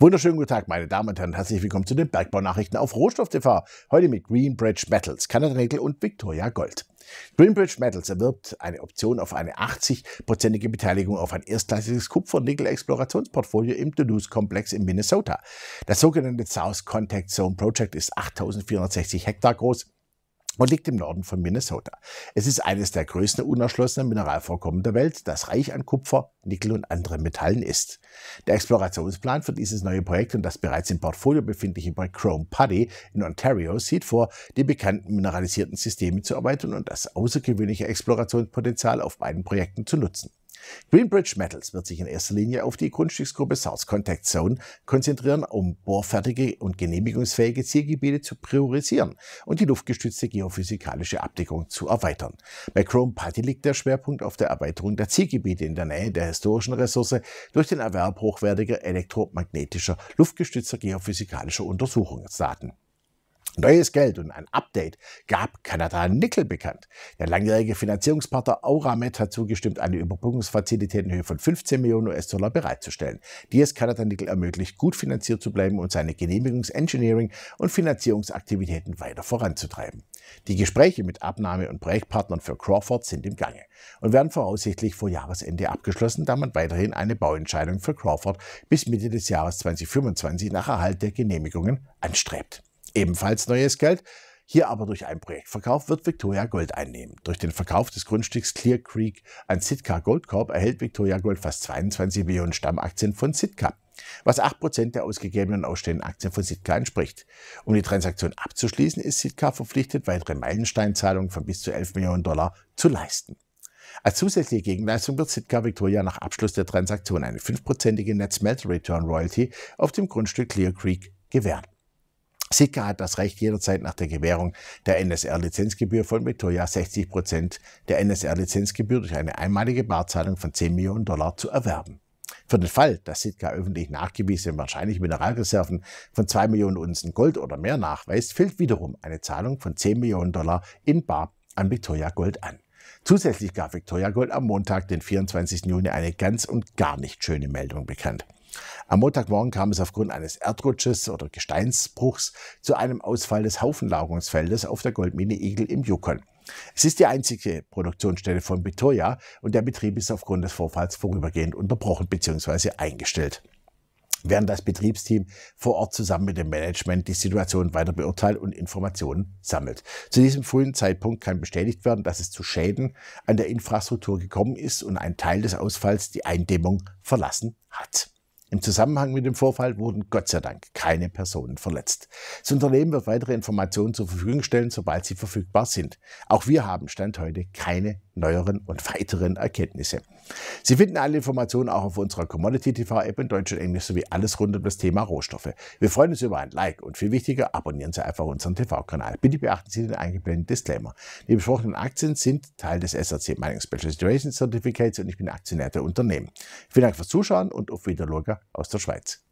Wunderschönen guten Tag, meine Damen und Herren. Herzlich willkommen zu den Bergbaunachrichten auf Rohstoff TV. Heute mit Greenbridge Metals, Kanada Nickel und Victoria Gold. Greenbridge Metals erwirbt eine Option auf eine 80-prozentige Beteiligung auf ein erstklassiges Kupfer-Nickel-Explorationsportfolio im Duluth-Komplex in Minnesota. Das sogenannte South Contact Zone Project ist 8460 Hektar groß und liegt im Norden von Minnesota. Es ist eines der größten unerschlossenen Mineralvorkommen der Welt, das reich an Kupfer, Nickel und anderen Metallen ist. Der Explorationsplan für dieses neue Projekt und das bereits im Portfolio befindliche Projekt Chrome Putty in Ontario sieht vor, die bekannten mineralisierten Systeme zu erweitern und das außergewöhnliche Explorationspotenzial auf beiden Projekten zu nutzen. Greenbridge Metals wird sich in erster Linie auf die Grundstücksgruppe South Contact Zone konzentrieren, um bohrfertige und genehmigungsfähige Zielgebiete zu priorisieren und die luftgestützte geophysikalische Abdeckung zu erweitern. Bei Chrome Party liegt der Schwerpunkt auf der Erweiterung der Zielgebiete in der Nähe der historischen Ressource durch den Erwerb hochwertiger elektromagnetischer, luftgestützter geophysikalischer Untersuchungsdaten. Neues Geld und ein Update gab Kanada Nickel bekannt. Der langjährige Finanzierungspartner Auramet hat zugestimmt, eine Überbrückungsfazilität in Höhe von 15 Millionen US-Dollar bereitzustellen, die es Kanada Nickel ermöglicht, gut finanziert zu bleiben und seine Genehmigungsengineering und Finanzierungsaktivitäten weiter voranzutreiben. Die Gespräche mit Abnahme- und Projektpartnern für Crawford sind im Gange und werden voraussichtlich vor Jahresende abgeschlossen, da man weiterhin eine Bauentscheidung für Crawford bis Mitte des Jahres 2025 nach Erhalt der Genehmigungen anstrebt ebenfalls neues Geld. Hier aber durch einen Projektverkauf wird Victoria Gold einnehmen. Durch den Verkauf des Grundstücks Clear Creek an Sitka Gold Corp erhält Victoria Gold fast 22 Millionen Stammaktien von Sitka, was 8% der ausgegebenen ausstehenden Aktien von Sitka entspricht. Um die Transaktion abzuschließen, ist Sitka verpflichtet, weitere Meilensteinzahlungen von bis zu 11 Millionen Dollar zu leisten. Als zusätzliche Gegenleistung wird Sitka Victoria nach Abschluss der Transaktion eine 5%ige Net Smelter Return Royalty auf dem Grundstück Clear Creek gewähren. SICA hat das Recht, jederzeit nach der Gewährung der NSR-Lizenzgebühr von Victoria 60 Prozent der NSR-Lizenzgebühr durch eine einmalige Barzahlung von 10 Millionen Dollar zu erwerben. Für den Fall, dass Sitka öffentlich nachgewiesen wahrscheinlich Mineralreserven von 2 Millionen Unzen Gold oder mehr nachweist, fällt wiederum eine Zahlung von 10 Millionen Dollar in Bar an Victoria Gold an. Zusätzlich gab Victoria Gold am Montag, den 24. Juni, eine ganz und gar nicht schöne Meldung bekannt. Am Montagmorgen kam es aufgrund eines Erdrutsches oder Gesteinsbruchs zu einem Ausfall des Haufenlagerungsfeldes auf der Goldmine Igel im Yukon. Es ist die einzige Produktionsstelle von Bitoya und der Betrieb ist aufgrund des Vorfalls vorübergehend unterbrochen bzw. eingestellt. Während das Betriebsteam vor Ort zusammen mit dem Management die Situation weiter beurteilt und Informationen sammelt. Zu diesem frühen Zeitpunkt kann bestätigt werden, dass es zu Schäden an der Infrastruktur gekommen ist und ein Teil des Ausfalls die Eindämmung verlassen hat. Im Zusammenhang mit dem Vorfall wurden Gott sei Dank keine Personen verletzt. Das Unternehmen wird weitere Informationen zur Verfügung stellen, sobald sie verfügbar sind. Auch wir haben Stand heute keine neueren und weiteren Erkenntnisse. Sie finden alle Informationen auch auf unserer Commodity TV App in Deutsch und Englisch sowie alles rund um das Thema Rohstoffe. Wir freuen uns über ein Like und viel wichtiger, abonnieren Sie einfach unseren TV-Kanal. Bitte beachten Sie den eingeblendeten Disclaimer. Die besprochenen Aktien sind Teil des SRC Mining Special Situation Certificates und ich bin Aktionär der Unternehmen. Vielen Dank fürs Zuschauen und auf Wiedersehen aus der Schweiz.